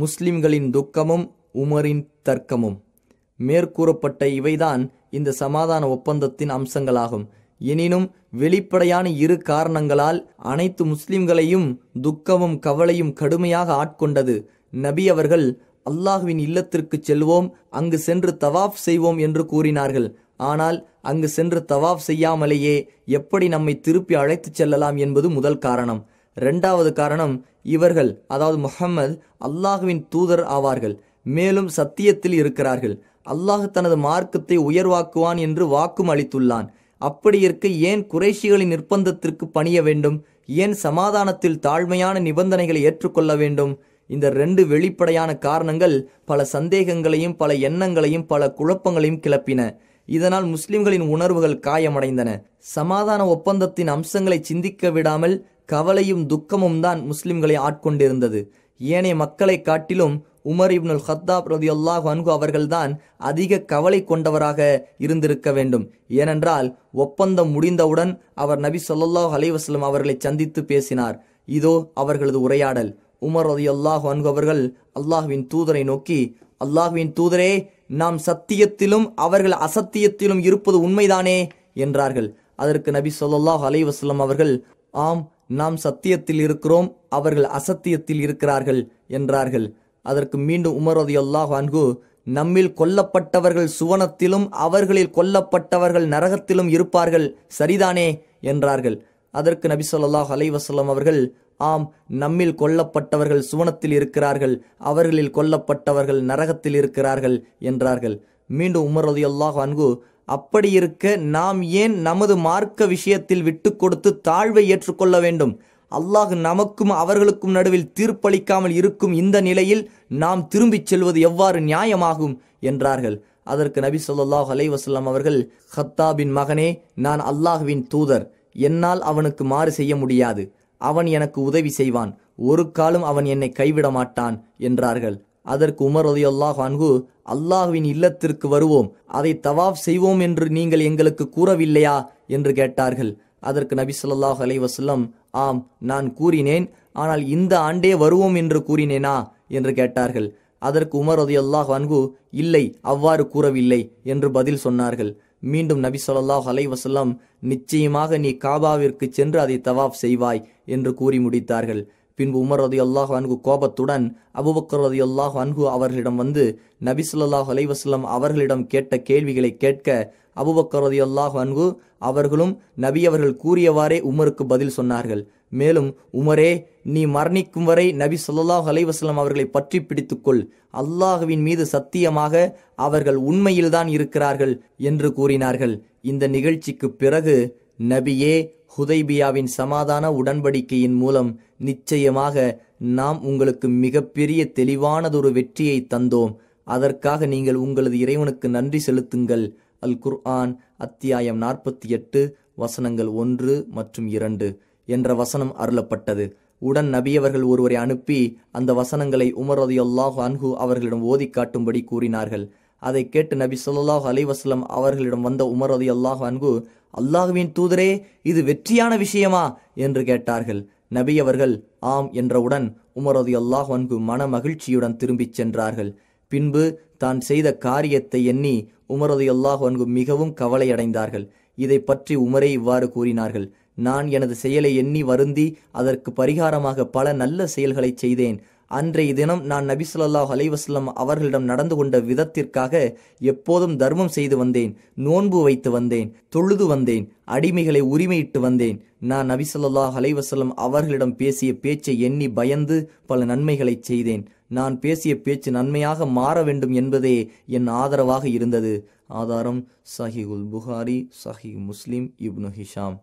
முஸ்லிம்களின் துக்கமும் உமரின் தர்க்கமும் மேற்கூறப்பட்ட இவைதான் இந்த சமாதான ஒப்பந்தத்தின் அம்சங்களாகும் எனினும் வெளிப்படையான இரு காரணங்களால் அனைத்து முஸ்லிம்களையும் துக்கமும் கவலையும் கடுமையாக ஆட்கொண்டது நபி அவர்கள் அல்லாஹுவின் இல்லத்திற்கு செல்வோம் அங்கு சென்று தவாஃப் செய்வோம் என்று கூறினார்கள் ஆனால் அங்கு சென்று தவாஃப் செய்யாமலேயே எப்படி நம்மை திருப்பி அழைத்துச் செல்லலாம் என்பது முதல் காரணம் ரெண்டாவது காரணம் இவர்கள் அதாவது முகம்மது அல்லாஹுவின் தூதர் ஆவார்கள் மேலும் சத்தியத்தில் இருக்கிறார்கள் அல்லாஹ் தனது மார்க்கத்தை உயர்வாக்குவான் என்று வாக்கும் அளித்துள்ளான் அப்படி இருக்க ஏன் குறைஷிகளின் நிர்பந்தத்திற்கு பணிய வேண்டும் ஏன் சமாதானத்தில் தாழ்மையான நிபந்தனைகளை ஏற்றுக்கொள்ள வேண்டும் இந்த ரெண்டு வெளிப்படையான காரணங்கள் பல சந்தேகங்களையும் பல எண்ணங்களையும் பல குழப்பங்களையும் கிளப்பின இதனால் முஸ்லிம்களின் உணர்வுகள் காயமடைந்தன சமாதான ஒப்பந்தத்தின் அம்சங்களை சிந்திக்க விடாமல் கவலையும் துக்கமும் தான் முஸ்லிம்களை ஆட்கொண்டிருந்தது ஏனைய மக்களை காட்டிலும் உமர் இப்னுல் ஹத்தாப் ரதி அல்லாஹ் அன்கு அவர்கள்தான் அதிக கவலை கொண்டவராக இருந்திருக்க வேண்டும் ஏனென்றால் ஒப்பந்தம் முடிந்தவுடன் அவர் நபி சொல்லாஹ் அலைவாஸ்லம் அவர்களை சந்தித்து பேசினார் இதோ அவர்களது உரையாடல் உமர் ரதி அல்லாஹ் அன்கு அவர்கள் அல்லாஹுவின் தூதரை நோக்கி அல்லாஹுவின் தூதரே நாம் சத்தியத்திலும் அவர்கள் அசத்தியத்திலும் இருப்பது உண்மைதானே என்றார்கள் அதற்கு நபி சொல்லாஹ் அலைவசல்லம் அவர்கள் ஆம் நாம் சத்தியத்தில் இருக்கிறோம் அவர்கள் அசத்தியத்தில் இருக்கிறார்கள் என்றார்கள் அதற்கு மீண்டும் உமரது அல்லாஹ் அன்கு நம்மில் கொல்லப்பட்டவர்கள் சுவனத்திலும் அவர்களில் கொல்லப்பட்டவர்கள் நரகத்திலும் இருப்பார்கள் சரிதானே என்றார்கள் அதற்கு நபி சொல்லாஹ் அலைவசல்லம் அவர்கள் ஆம் நம்மில் கொல்லப்பட்டவர்கள் சுவனத்தில் இருக்கிறார்கள் அவர்களில் கொல்லப்பட்டவர்கள் நரகத்தில் இருக்கிறார்கள் என்றார்கள் மீண்டும் உமர் ரதி அல்லாஹ் அன்கு அப்படி இருக்க நாம் ஏன் நமது மார்க்க விஷயத்தில் விட்டு கொடுத்து தாழ்வை ஏற்றுக்கொள்ள வேண்டும் அல்லாஹ் நமக்கும் அவர்களுக்கும் நடுவில் தீர்ப்பளிக்காமல் இருக்கும் இந்த நிலையில் நாம் திரும்பிச் செல்வது எவ்வாறு நியாயமாகும் என்றார்கள் அதற்கு நபி சொல்லாஹ் அலைவசல்லாம் அவர்கள் ஹத்தாபின் மகனே நான் அல்லாஹுவின் தூதர் என்னால் அவனுக்கு மாறு செய்ய முடியாது அவன் எனக்கு உதவி செய்வான் ஒரு காலம் அவன் என்னை கைவிட மாட்டான் என்றார்கள் அதற்கு உமர் அல்லாஹ் அன்கு அல்லாஹுவின் இல்லத்திற்கு வருவோம் அதை தவாப் செய்வோம் என்று நீங்கள் எங்களுக்கு கூறவில்லையா என்று கேட்டார்கள் அதற்கு நபி சொல்லாஹ் அலைவசல்லம் ஆம் நான் கூறினேன் ஆனால் இந்த ஆண்டே வருவோம் என்று கூறினேனா என்று கேட்டார்கள் அதற்கு உமர் அல்லாஹ் அன்கு இல்லை அவ்வாறு கூறவில்லை என்று பதில் சொன்னார்கள் மீண்டும் நபி சொல்லாஹ் அலைவசல்லாம் நிச்சயமாக நீ காபாவிற்கு சென்று அதை தவாப் செய்வாய் என்று கூறி முடித்தார்கள் பின்பு உமர் ரதி அல்லாஹ் அன்கு கோபத்துடன் அபுபக்கர் ரதி அல்லாஹ் அன்கு அவர்களிடம் வந்து சொல்லாஹ் அலைவசல்லம் அவர்களிடம் கேட்ட கேள்விகளை கேட்க அபுபக்கர் ரதி அல்லாஹ் அன்கு அவர்களும் நபி அவர்கள் கூறியவாறே உமருக்கு பதில் சொன்னார்கள் மேலும் உமரே நீ மரணிக்கும் வரை நபி சொல்லாஹ் அலைவசலம் அவர்களை பற்றி பிடித்துக்கொள் அல்லாஹுவின் மீது சத்தியமாக அவர்கள் உண்மையில்தான் இருக்கிறார்கள் என்று கூறினார்கள் இந்த நிகழ்ச்சிக்கு பிறகு நபியே ஹுதைபியாவின் சமாதான உடன்படிக்கையின் மூலம் நிச்சயமாக நாம் உங்களுக்கு மிகப்பெரிய தெளிவானதொரு வெற்றியை தந்தோம் அதற்காக நீங்கள் உங்களது இறைவனுக்கு நன்றி செலுத்துங்கள் அல் குர் ஆன் அத்தியாயம் நாற்பத்தி எட்டு வசனங்கள் ஒன்று மற்றும் இரண்டு என்ற வசனம் அருளப்பட்டது உடன் நபியவர்கள் ஒருவரை அனுப்பி அந்த வசனங்களை உமரதையொல்லாஹு அன்ஹு அவர்களிடம் ஓதி காட்டும்படி கூறினார்கள் அதை கேட்டு நபி சொல்லாஹ் அலைவாஸ்லம் அவர்களிடம் வந்த உமர் அதி அல்லாஹ் அன்கு அல்லாஹுவின் தூதரே இது வெற்றியான விஷயமா என்று கேட்டார்கள் நபி அவர்கள் ஆம் என்றவுடன் உமரது அல்லாஹ் அன்கு மன மகிழ்ச்சியுடன் திரும்பிச் சென்றார்கள் பின்பு தான் செய்த காரியத்தை எண்ணி உமரது அல்லாஹ் அன்கு மிகவும் கவலையடைந்தார்கள் இதை பற்றி உமரே இவ்வாறு கூறினார்கள் நான் எனது செயலை எண்ணி வருந்தி அதற்கு பரிகாரமாக பல நல்ல செயல்களை செய்தேன் அன்றைய தினம் நான் நபி சொல்லாஹ் அலைவாஸ்லம் அவர்களிடம் நடந்து கொண்ட விதத்திற்காக எப்போதும் தர்மம் செய்து வந்தேன் நோன்பு வைத்து வந்தேன் தொழுது வந்தேன் அடிமைகளை உரிமையிட்டு வந்தேன் நான் நபி சொல்லாஹ் அலைவாஸ்லம் அவர்களிடம் பேசிய பேச்சை எண்ணி பயந்து பல நன்மைகளை செய்தேன் நான் பேசிய பேச்சு நன்மையாக மாற வேண்டும் என்பதே என் ஆதரவாக இருந்தது ஆதாரம் சஹி உல் புகாரி சஹி முஸ்லிம் இப்னு ஹிஷாம்